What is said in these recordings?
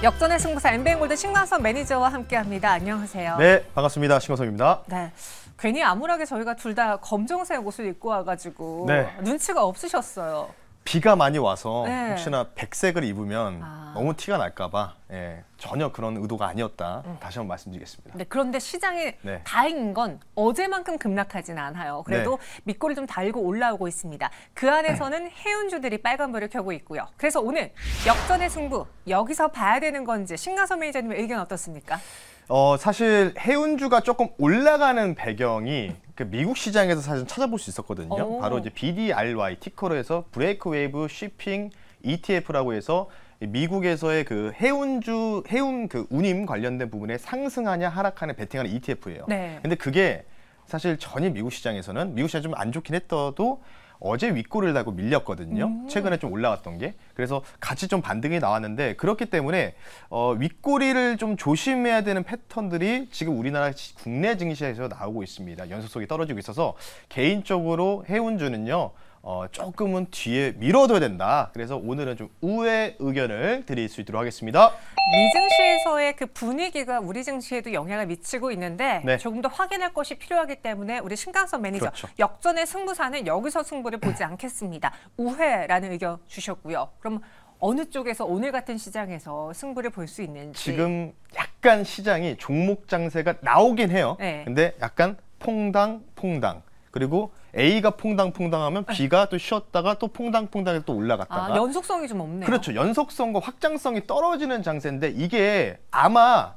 역전의 승부사 엠뱅골드 신광선 매니저와 함께합니다. 안녕하세요. 네, 반갑습니다. 신광선입니다. 네, 괜히 암울하게 저희가 둘 다 검정색 옷을 입고 와가지고 네. 눈치가 없으셨어요. 비가 많이 와서 네. 혹시나 백색을 입으면 아. 너무 티가 날까봐 예, 전혀 그런 의도가 아니었다 음. 다시 한번 말씀드리겠습니다. 네, 그런데 시장이 네. 다행인 건 어제만큼 급락하진 않아요. 그래도 네. 밑골이 좀 달고 올라오고 있습니다. 그 안에서는 음. 해운주들이 빨간불을 켜고 있고요. 그래서 오늘 역전의 승부 여기서 봐야 되는 건지 신가서 매니저님의 의견 어떻습니까? 어, 사실 해운주가 조금 올라가는 배경이 그 미국 시장에서 사실 찾아볼 수 있었거든요. 오. 바로 이제 BDRY 티커로 해서 브레이크 웨이브 쉬핑 ETF라고 해서 미국에서의 그 해운주 해운 그 운임 관련된 부분에 상승하냐 하락하냐 베팅하는 ETF예요. 네. 근데 그게 사실 전혀 미국 시장에서는 미국 시장이 좀안 좋긴 했어도 어제 윗골을 달고 밀렸거든요. 음. 최근에 좀 올라갔던 게. 그래서 같이 좀 반등이 나왔는데 그렇기 때문에 어, 윗골리를좀 조심해야 되는 패턴들이 지금 우리나라 국내 증시에서 나오고 있습니다. 연속성이 떨어지고 있어서 개인적으로 해운주는요. 어, 조금은 뒤에 밀어둬야 된다. 그래서 오늘은 좀 우회 의견을 드릴 수 있도록 하겠습니다. 미증시에서의 그 분위기가 우리 증시에도 영향을 미치고 있는데 네. 조금 더 확인할 것이 필요하기 때문에 우리 신강선 매니저 그렇죠. 역전의 승부사는 여기서 승부를 보지 않겠습니다. 우회라는 의견 주셨고요. 그럼 어느 쪽에서 오늘 같은 시장에서 승부를 볼 수 있는지 지금 약간 시장이 종목 장세가 나오긴 해요. 네. 근데 약간 퐁당 퐁당 그리고 A가 퐁당퐁당하면 네. B가 또 쉬었다가 또 퐁당퐁당해서 또 올라갔다가 아, 연속성이 좀 없네요. 그렇죠. 연속성과 확장성이 떨어지는 장세인데 이게 아마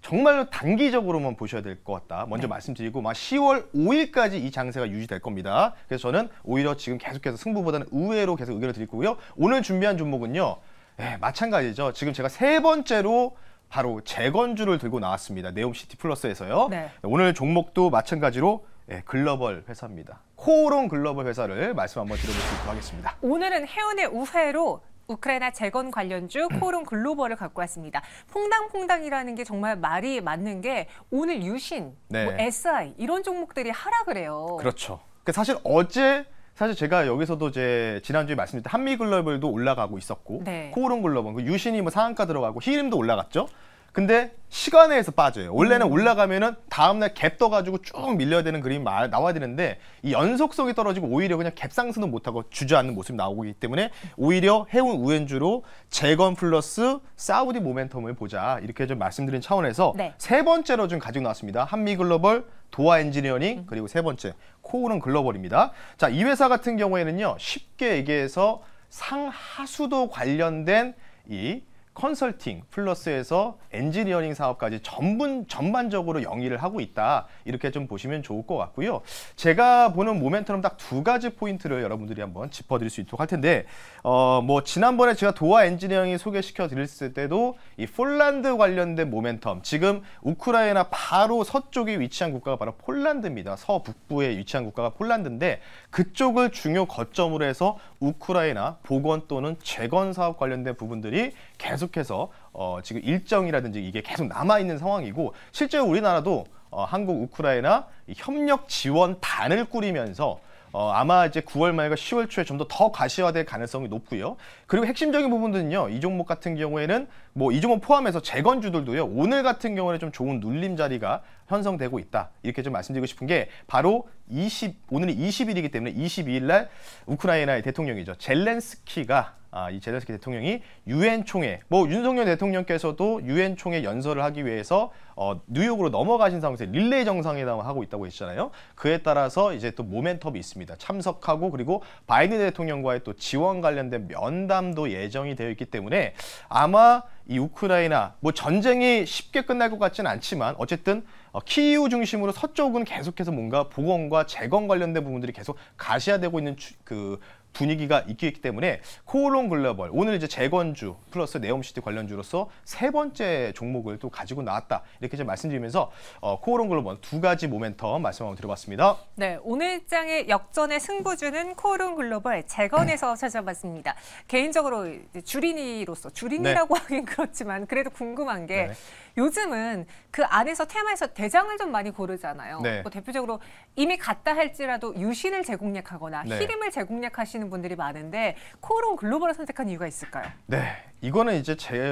정말로 단기적으로만 보셔야 될 것 같다. 먼저 네. 말씀드리고 막 10월 5일까지 이 장세가 유지될 겁니다. 그래서 저는 오히려 지금 계속해서 승부보다는 의외로 계속 의견을 드릴 거고요. 오늘 준비한 종목은요. 네, 마찬가지죠. 지금 제가 세 번째로 바로 재건주를 들고 나왔습니다. 네옴시티 플러스에서요. 네. 오늘 종목도 마찬가지로 예, 글로벌 회사입니다. 코오롱 글로벌 회사를 말씀 한번 드려보시도록 하겠습니다. 오늘은 해운의 우회로 우크라이나 재건 관련주 음. 코오롱 글로벌을 갖고 왔습니다. 퐁당퐁당이라는 게 정말 말이 맞는 게 오늘 유신, 네. 뭐 SI 이런 종목들이 하락을 해요. 그렇죠. 그 사실 어제 사실 제가 여기서도 이제 지난주에 말씀드린 렸 한미 글로벌도 올라가고 있었고 네. 코오롱 글로벌, 그 유신이 뭐 상한가 들어가고 히림도 올라갔죠. 근데 시간에서 빠져요. 원래는 올라가면은 다음날 갭 떠가지고 쭉 밀려야 되는 그림이 나와야 되는데 이 연속성이 떨어지고 오히려 그냥 갭상승도 못하고 주저앉는 모습이 나오기 고있 때문에 오히려 해운 우엔주로 재건 플러스 사우디 모멘텀을 보자 이렇게 좀 말씀드린 차원에서 네. 세 번째로 좀 가지고 나왔습니다. 한미 글로벌 도화 엔지니어링 음. 그리고 세 번째 코오른 글로벌입니다. 자이 회사 같은 경우에는요 쉽게 얘기해서 상하수도 관련된 이 컨설팅 플러스에서 엔지니어링 사업까지 전분, 전반적으로 영위를 하고 있다. 이렇게 좀 보시면 좋을 것 같고요. 제가 보는 모멘텀 딱 두 가지 포인트를 여러분들이 한번 짚어드릴 수 있도록 할 텐데 어, 뭐 지난번에 제가 도화 엔지니어링이 소개시켜 드렸을 때도 이 폴란드 관련된 모멘텀 지금 우크라이나 바로 서쪽에 위치한 국가가 바로 폴란드입니다. 서북부에 위치한 국가가 폴란드인데 그쪽을 중요 거점으로 해서 우크라이나 보건 또는 재건 사업 관련된 부분들이 계속 계속해서 어, 지금 일정이라든지 이게 계속 남아 있는 상황이고 실제 우리나라도 어, 한국 우크라이나 협력 지원단을 꾸리면서 어, 아마 이제 9월 말과 10월 초에 좀 더 더 가시화될 가능성이 높고요. 그리고 핵심적인 부분들은요. 이 종목 같은 경우에는 뭐이 종목 포함해서 재건주들도요. 오늘 같은 경우에는 좀 좋은 눌림 자리가 형성되고 있다. 이렇게 좀 말씀드리고 싶은 게 바로 20 오늘이 20일이기 때문에 22일 날 우크라이나의 대통령이죠. 젤렌스키가 아, 이 제델스키 대통령이 유엔 총회, 뭐 윤석열 대통령께서도 유엔 총회 연설을 하기 위해서 어, 뉴욕으로 넘어가신 상황에서 릴레이 정상회담을 하고 있다고 했잖아요. 그에 따라서 이제 또 모멘텀이 있습니다. 참석하고 그리고 바이든 대통령과의 또 지원 관련된 면담도 예정이 되어 있기 때문에 아마 이 우크라이나 뭐 전쟁이 쉽게 끝날 것 같지는 않지만 어쨌든 어, 키이우 중심으로 서쪽은 계속해서 뭔가 복원과 재건 관련된 부분들이 계속 가시화되고 있는 추, 그 분위기가 있기 때문에 코오롱 글로벌 오늘 이제 재건주 플러스 네옴시티 관련주로서 세 번째 종목을 또 가지고 나왔다 이렇게 좀 말씀드리면서 어, 코오롱 글로벌 두 가지 모멘텀 말씀 한번 들어봤습니다. 네 오늘장의 역전의 승부주는 코오롱 글로벌 재건에서 찾아봤습니다. 개인적으로 주린이로서 주린이라고 네. 하긴 그렇지만 그래도 궁금한 게 네. 요즘은 그 안에서 테마에서 대장을 좀 많이 고르잖아요. 네. 뭐 대표적으로 이미 갔다 할지라도 유신을 재공략하거나 희림을 네. 재공략하시는 선택하시는 분들이 많은데 코오롱 글로벌을 선택한 이유가 있을까요? 네, 이거는 이제 제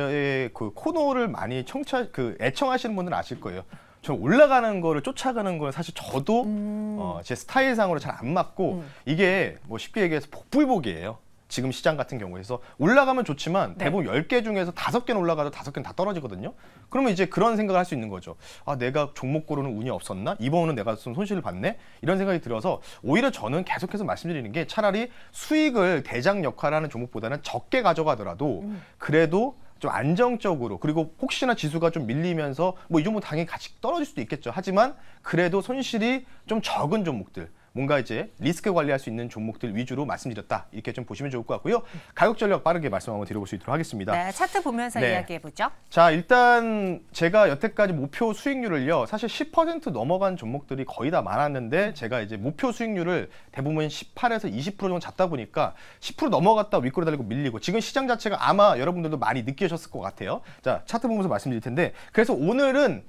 그 코너를 많이 청차 그 애청하시는 분들은 아실 거예요. 저 올라가는 거를 쫓아가는 건 사실 저도 음. 어, 제 스타일상으로 잘 안 맞고 음. 이게 뭐 쉽게 얘기해서 복불복이에요. 지금 시장 같은 경우에서 올라가면 좋지만 네. 대부분 10개 중에서 5개는 올라가도 5개는 다 떨어지거든요. 그러면 이제 그런 생각을 할 수 있는 거죠. 아, 내가 종목 고르는 운이 없었나? 이번은 내가 좀 손실을 봤네? 이런 생각이 들어서 오히려 저는 계속해서 말씀드리는 게 차라리 수익을 대장 역할하는 종목보다는 적게 가져가더라도 음. 그래도 좀 안정적으로 그리고 혹시나 지수가 좀 밀리면서 뭐 이 정도 당연히 같이 떨어질 수도 있겠죠. 하지만 그래도 손실이 좀 적은 종목들 뭔가 이제 리스크 관리할 수 있는 종목들 위주로 말씀드렸다. 이렇게 좀 보시면 좋을 것 같고요. 가격 전략 빠르게 말씀 한번 드려볼 수 있도록 하겠습니다. 네, 차트 보면서 네. 이야기해보죠. 자, 일단 제가 여태까지 목표 수익률을요. 사실 10% 넘어간 종목들이 거의 다 많았는데 제가 이제 목표 수익률을 대부분 18에서 20% 정도 잡다 보니까 10% 넘어갔다 윗꼬리 달리고 밀리고 지금 시장 자체가 아마 여러분들도 많이 느끼셨을 것 같아요. 자, 차트 보면서 말씀드릴 텐데 그래서 오늘은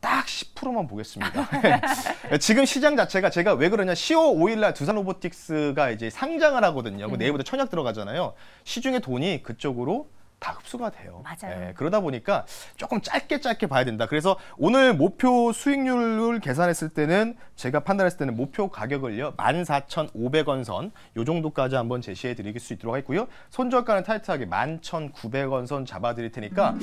딱 10%만 보겠습니다. 지금 시장 자체가 제가 왜 그러냐 10월 5일날 두산 로보틱스가 이제 상장을 하거든요. 그 음. 내일부터 청약 들어가잖아요. 시중에 돈이 그쪽으로 다 흡수가 돼요. 맞아요. 네, 그러다 보니까 조금 짧게 짧게 봐야 된다. 그래서 오늘 목표 수익률을 계산했을 때는 제가 판단했을 때는 목표 가격을요. 14,500원 선 요 정도까지 한번 제시해 드릴 수 있도록 했고요. 손절가는 타이트하게 11,900원 선 잡아 드릴 테니까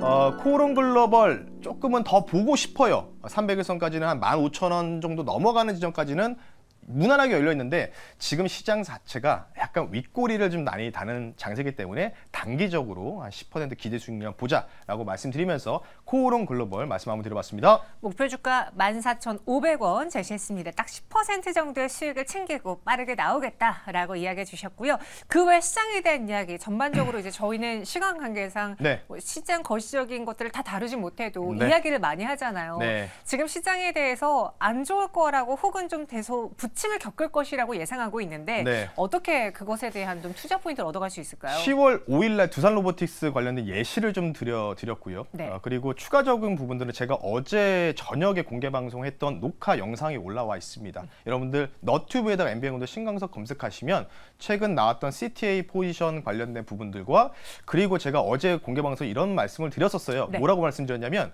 어, 코오롱 글로벌 조금은 더 보고 싶어요. 300일 선까지는 한 15,000원 정도 넘어가는 지점까지는 무난하게 열려 있는데 지금 시장 자체가 약간 윗꼬리를 좀 많이 다는 장세기 때문에 단기적으로 한 10% 기대 수익률 보자라고 말씀드리면서 코오롱 글로벌 말씀 한번 드려봤습니다. 목표 주가 14,500원 제시했습니다. 딱 10% 정도의 수익을 챙기고 빠르게 나오겠다라고 이야기해 주셨고요. 그 외 시장에 대한 이야기 전반적으로 이제 저희는 시간 관계상 네. 뭐 시장 거시적인 것들을 다 다루지 못해도 네. 이야기를 많이 하잖아요. 네. 지금 시장에 대해서 안 좋을 거라고 혹은 좀 대소 부 부침을 겪을 것이라고 예상하고 있는데 네. 어떻게 그것에 대한 좀 투자 포인트를 얻어갈 수 있을까요? 10월 5일날 두산 로보틱스 관련된 예시를 좀 드려 드렸고요. 네. 어, 그리고 추가적인 부분들은 제가 어제 저녁에 공개 방송했던 녹화 영상이 올라와 있습니다. 음. 여러분들 너튜브에다가 MBN 오 신강석 검색하시면 최근 나왔던 CTA 포지션 관련된 부분들과 그리고 제가 어제 공개 방송 이런 말씀을 드렸었어요. 네. 뭐라고 말씀드렸냐면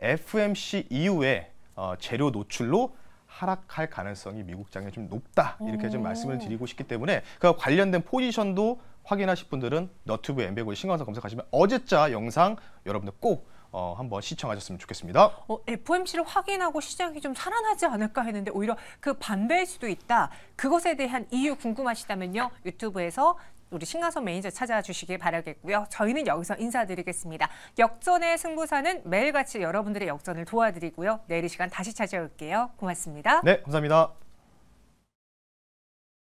FMC 이후에 어, 재료 노출로 하락할 가능성이 미국장에 좀 높다 이렇게 좀 말씀을 드리고 싶기 때문에 그 관련된 포지션도 확인하실 분들은 너튜브 엠베고의 신광석 검색하시면 어제자 영상 여러분들 꼭 어, 한번 시청하셨으면 좋겠습니다. 어, FOMC를 확인하고 시장이 좀 살아나지 않을까 했는데 오히려 그 반대일 수도 있다. 그것에 대한 이유 궁금하시다면요. 유튜브에서 우리 신가선 매니저 찾아주시길 바라겠고요. 저희는 여기서 인사드리겠습니다. 역전의 승부사는 매일같이 여러분들의 역전을 도와드리고요. 내일 이 시간 다시 찾아올게요. 고맙습니다. 네, 감사합니다.